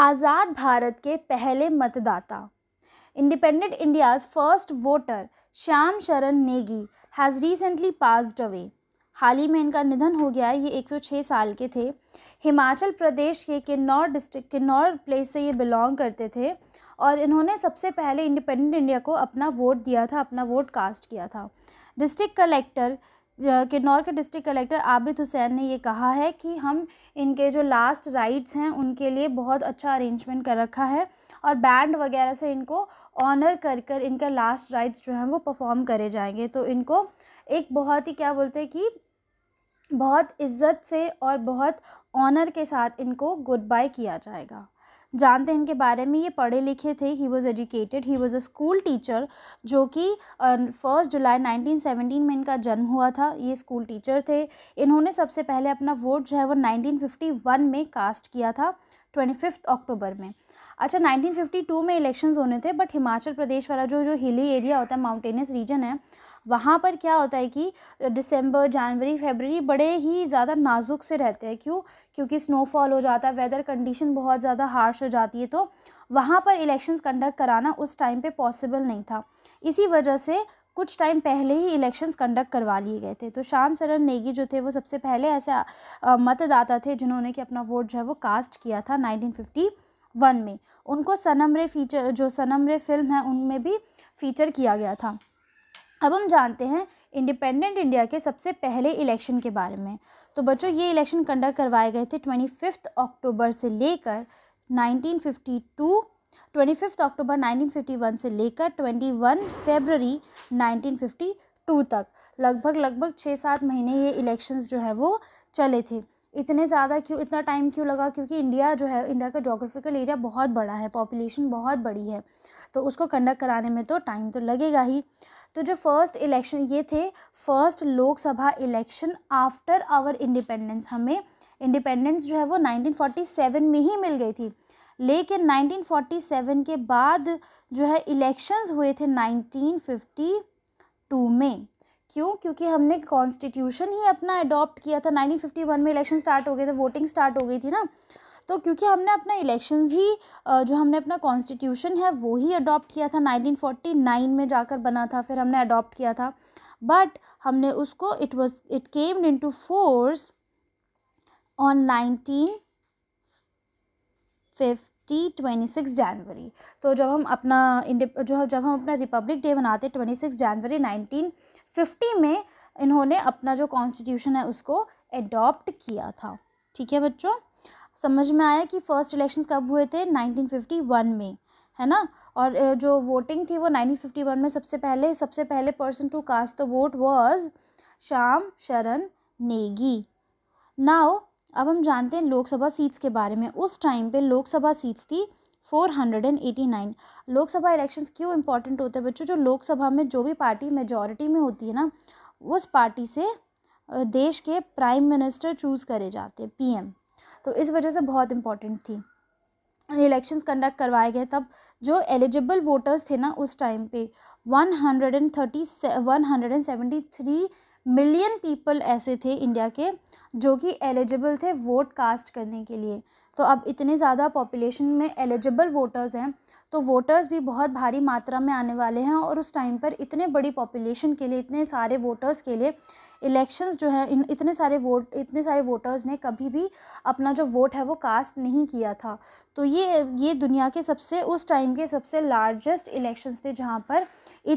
आज़ाद भारत के पहले मतदाता independent India's first voter Shyam Sharan Negi has recently passed away हाल ही में इनका निधन हो गया है ये 106 साल के थे हिमाचल प्रदेश के किन्नौर डिस्ट्रिक्ट किन्नौर प्लेस से ये बिलोंग करते थे और इन्होंने सबसे पहले इंडिपेंडेंट इंडिया को अपना वोट दिया था अपना वोट कास्ट किया था डिस्ट्रिक्ट कलेक्टर किन्नौर के डिस्ट्रिक्ट कलेक्टर आबिद हुसैन ने ये कहा है कि हम इनके जो लास्ट राइड्स हैं उनके लिए बहुत अच्छा अरेंजमेंट कर रखा है और बैंड वगैरह से इनको ऑनर कर कर इनका लास्ट राइड्स जो हैं वो परफॉर्म करे जाएंगे तो इनको एक बहुत ही क्या बोलते हैं कि बहुत इज़्ज़त से और बहुत ऑनर के साथ इनको गुड बाय किया जाएगा जानते हैं इनके बारे में ये पढ़े लिखे थे he was educated he was a school teacher जो कि फर्स्ट जुलाई 1917 में इनका जन्म हुआ था ये स्कूल टीचर थे इन्होंने सबसे पहले अपना वोट जो है वो 1951 में कास्ट किया था ट्वेंटी अक्टूबर में अच्छा 1952 में इलेक्शंस होने थे बट हिमाचल प्रदेश वाला जो जो हिली एरिया होता है माउंटेनियस रीजन है वहाँ पर क्या होता है कि दिसंबर जनवरी फेबररी बड़े ही ज़्यादा नाजुक से रहते हैं क्यों क्योंकि स्नोफॉल हो जाता है वेदर कंडीशन बहुत ज़्यादा हार्श हो जाती है तो वहाँ पर इलेक्शंस कंडक्ट कराना उस टाइम पे पॉसिबल नहीं था इसी वजह से कुछ टाइम पहले ही इलेक्शंस कंडक्ट करवा लिए गए थे तो श्याम शरण नेगी जो थे वो सबसे पहले ऐसे मतदाता थे जिन्होंने कि अपना वोट जो है वो कास्ट किया था नाइनटीन वन में उनको सनम रे फीचर जो सनम रे फिल्म है उनमें भी फीचर किया गया था अब हम जानते हैं इंडिपेंडेंट इंडिया के सबसे पहले इलेक्शन के बारे में तो बच्चों ये इलेक्शन कंडक्ट करवाए गए थे ट्वेंटी फिफ्थ अक्टूबर से लेकर ट्वेंटी 25 अक्टूबर 1951 से लेकर 21 फरवरी 1952 तक लगभग लगभग छः सात महीने ये इलेक्शंस जो है वो चले थे इतने ज़्यादा क्यों इतना टाइम क्यों लगा क्योंकि इंडिया जो है इंडिया का जोग्राफिकल एरिया बहुत बड़ा है पॉपुलेशन बहुत बड़ी है तो उसको कंडक्ट कराने में तो टाइम तो लगेगा ही तो जो फर्स्ट इलेक्शन ये थे first Lok Sabha election after our independence हमें इंडिपेंडेंस जो है वो 1947 में ही मिल गई थी लेकिन 1947 के बाद जो है इलेक्शंस हुए थे 1952 में क्यों क्योंकि हमने कॉन्स्टिट्यूशन ही अपना अडॉप्ट किया था 1951 में इलेक्शन स्टार्ट हो गए थे वोटिंग स्टार्ट हो गई थी ना तो क्योंकि हमने अपना इलेक्शन ही जो हमने अपना कॉन्स्टिट्यूशन है वो ही अडॉप्ट किया था 1949 में जाकर बना था फिर हमने अडॉप्ट किया था बट हमने उसको it was it came into force on nineteen fifty twenty six January तो जब हम अपना जो जब हम अपना रिपब्लिक डे मनाते twenty six January nineteen fifty में इन्होंने अपना जो कॉन्स्टिट्यूशन है उसको एडॉप्ट किया था ठीक है बच्चों समझ में आया कि फ़र्स्ट इलेक्शंस कब हुए थे 1951 में है ना और जो वोटिंग थी वो 1951 में सबसे पहले सबसे पहले person to cast the vote was Shyam Sharan Negi now अब हम जानते हैं लोकसभा सीट्स के बारे में उस टाइम पे लोकसभा सीट्स थी 489 लोकसभा इलेक्शंस क्यों इम्पोर्टेंट होते हैं बच्चों जो लोकसभा में जो भी पार्टी मेजॉरिटी में होती है ना उस पार्टी से देश के प्राइम मिनिस्टर चूज़ करे जाते हैं पीएम तो इस वजह से बहुत इम्पोर्टेंट थी इलेक्शंस कंडक्ट करवाए गए तब जो एलिजिबल वोटर्स थे ना उस टाइम पे one hundred and thirty one hundred and seventy three million people ऐसे थे इंडिया के जो कि एलिजिबल थे वोट कास्ट करने के लिए तो अब इतने ज़्यादा पॉपुलेशन में एलिजिबल वोटर्स हैं तो वोटर्स भी बहुत भारी मात्रा में आने वाले हैं और उस टाइम पर इतने बड़ी पॉपुलेशन के लिए इतने सारे वोटर्स के लिए इलेक्शंस जो हैं इन इतने सारे वोट इतने सारे वोटर्स ने कभी भी अपना जो वोट है वो कास्ट नहीं किया था तो ये ये दुनिया के सबसे उस टाइम के सबसे लार्जेस्ट इलेक्शंस थे जहाँ पर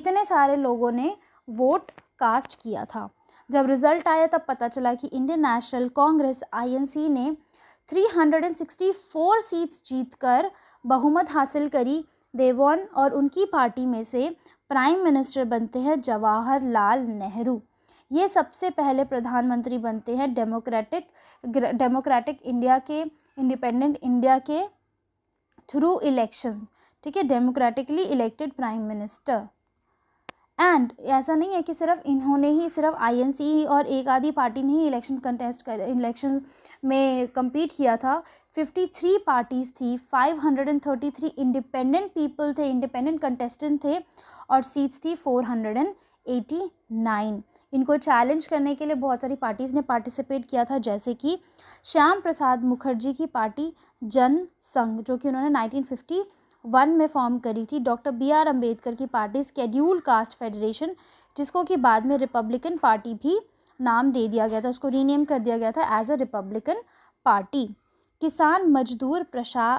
इतने सारे लोगों ने वोट कास्ट किया था जब रिज़ल्ट आया तब पता चला कि इंडियन नेशनल कांग्रेस आईएनसी ने 364 सीट्स जीतकर बहुमत हासिल करी देवॉन और उनकी पार्टी में से प्राइम मिनिस्टर बनते हैं जवाहरलाल नेहरू ये सबसे पहले प्रधानमंत्री बनते हैं डेमोक्रेटिक डेमोक्रेटिक इंडिया के इंडिपेंडेंट इंडिया के थ्रू इलेक्शंस ठीक है democratically elected prime minister and ऐसा नहीं है कि सिर्फ इन्होंने ही सिर्फ आईएनसी और एक आधी पार्टी ने ही इलेक्शन कंटेस्ट कर इलेक्शन में कम्पीट किया था 53 पार्टीज़ थी 533 इंडिपेंडेंट पीपल थे इंडिपेंडेंट कंटेस्टेंट थे और सीट्स थी 489 इनको चैलेंज करने के लिए बहुत सारी पार्टीज़ ने पार्टिसिपेट किया था जैसे कि श्याम प्रसाद मुखर्जी की पार्टी जन संघ जो कि उन्होंने नाइनटीन 1950 वन में फॉर्म करी थी डॉक्टर बी आर अम्बेडकर की पार्टी स्केड्यूल कास्ट फेडरेशन जिसको कि बाद में रिपब्लिकन पार्टी भी नाम दे दिया गया था उसको रीनेम कर दिया गया था एज अ रिपब्लिकन पार्टी किसान मजदूर प्रशा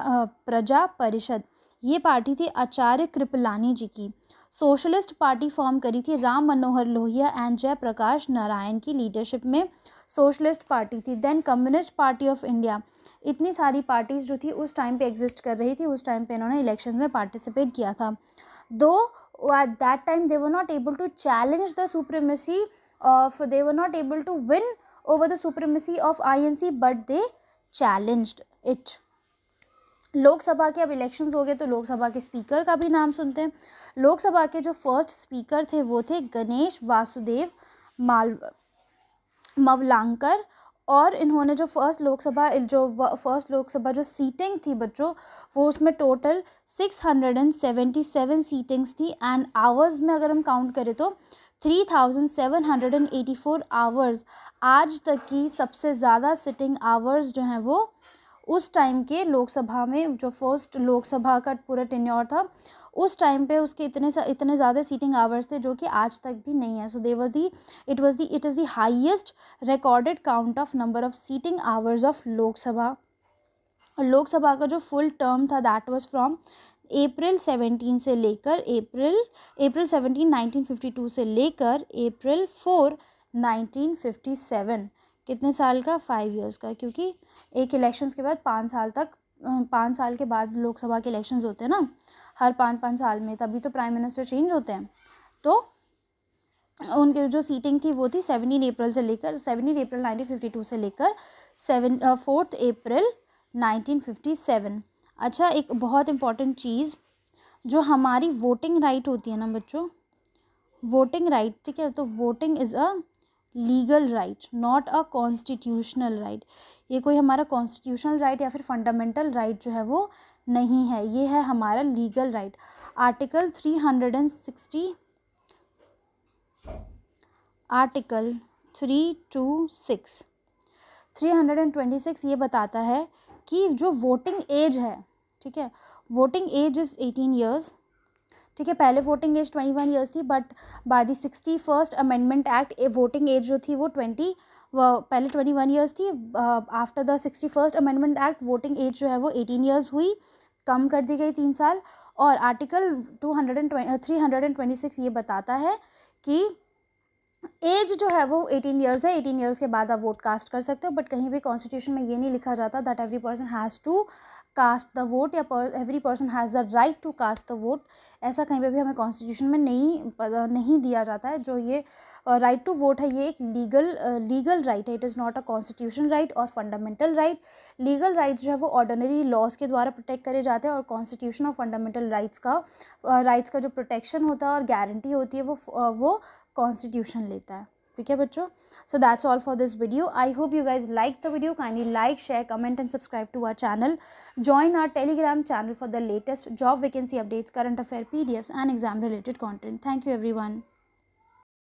प्रजा परिषद ये पार्टी थी आचार्य कृपलानी जी की सोशलिस्ट पार्टी फॉर्म करी थी राम मनोहर लोहिया एंड जयप्रकाश नारायण की लीडरशिप में सोशलिस्ट पार्टी थी then communist party of India इतनी सारी पार्टीज़ जो थी उस टाइम पे एग्जिस्ट कर रही थी उस टाइम पे इन्होंने इलेक्शंस में पार्टिसिपेट किया था though at that time they were not able to challenge the supremacy of they were not able to win over the supremacy of INC but they challenged it Lok Sabha के अब elections हो गए तो लोकसभा के speaker का भी नाम सुनते हैं लोकसभा के जो फर्स्ट स्पीकर थे वो थे गणेश वासुदेव माल मवलांकर और इन्होंने जो फर्स्ट लोकसभा जो फर्स्ट लोकसभा जो सीटिंग थी बच्चों वो उसमें टोटल सेवन सीटिंग्स थी एंड आवर्स में अगर हम काउंट करें तो three thousand seven hundred and eighty four hours आज तक की सबसे ज़्यादा सिटिंग आवर्स जो हैं वो उस टाइम के लोकसभा में जो फर्स्ट लोकसभा का पूरा टेन्योर था उस टाइम पे उसके इतने इतने ज़्यादा सीटिंग आवर्स थे जो कि आज तक भी नहीं है so they were the it was the it is the highest recorded count of number of sitting hours of Lok Sabha Lok Sabha का जो फुल टर्म था that was from April seventeen से लेकर April April nineteen fifty two से लेकर April four nineteen fifty seven कितने साल का फाइव इयर्स का क्योंकि एक इलेक्शंस के बाद पाँच साल तक पाँच साल के बाद लोकसभा के इलेक्शंस होते हैं ना हर पाँच पाँच साल में तभी तो प्राइम मिनिस्टर चेंज होते हैं तो उनकी जो सीटिंग थी वो थी सेवनटीन अप्रैल से लेकर seventeen April nineteen fifty two से लेकर seven fourth April nineteen fifty seven अच्छा एक बहुत इम्पॉर्टेंट चीज़ जो हमारी वोटिंग राइट होती है ना बच्चों वोटिंग राइट ठीक है तो voting is a legal right not a constitutional right ये कोई हमारा कॉन्स्टिट्यूशनल राइट right या फिर फंडामेंटल राइट right जो है वो नहीं है ये है हमारा legal right article three hundred and sixty article three two six three hundred and twenty six ये बताता है कि जो वोटिंग एज है ठीक है voting age is eighteen years ठीक है पहले voting age twenty one years थी but by the sixty first amendment act voting age जो थी वो ट्वेंटी पहले ट्वेंटी वन ईयर्स थी after the sixty first amendment act voting age जो है वो एटीन ईयर्स हुई कम कर दी गई तीन साल और article two hundred and twenty three hundred and twenty six ये बताता है कि एज जो है वो एटीन ईयर्स है एटीन ईयर्स के बाद आप वोट कास्ट कर सकते हो बट कहीं भी कॉन्स्टिट्यूशन में ये नहीं लिखा जाता that every person has to cast the vote या every person has the right to cast the vote ऐसा कहीं पर भी हमें कॉन्स्टिट्यूशन में नहीं नहीं दिया जाता है जो ये राइट टू वोट है ये एक लीगल लीगल राइट है it is not a constitution right और फंडामेंटल राइट लीगल राइट जो है वो ऑर्डनरी लॉज के द्वारा प्रोटेक्ट करे जाते हैं और कॉन्स्टिट्यूशन और फंडामेंटल राइट्स का राइट्स uh, का जो प्रोटेक्शन होता है और गारंटी होती है वो uh, वो कॉन्स्टिट्यूशन लेता है okay bachcho so that's all for this video i hope you guys liked the video kindly like share comment and subscribe to our channel join our telegram channel for the latest job vacancy updates current affair pdfs and exam related content thank you everyone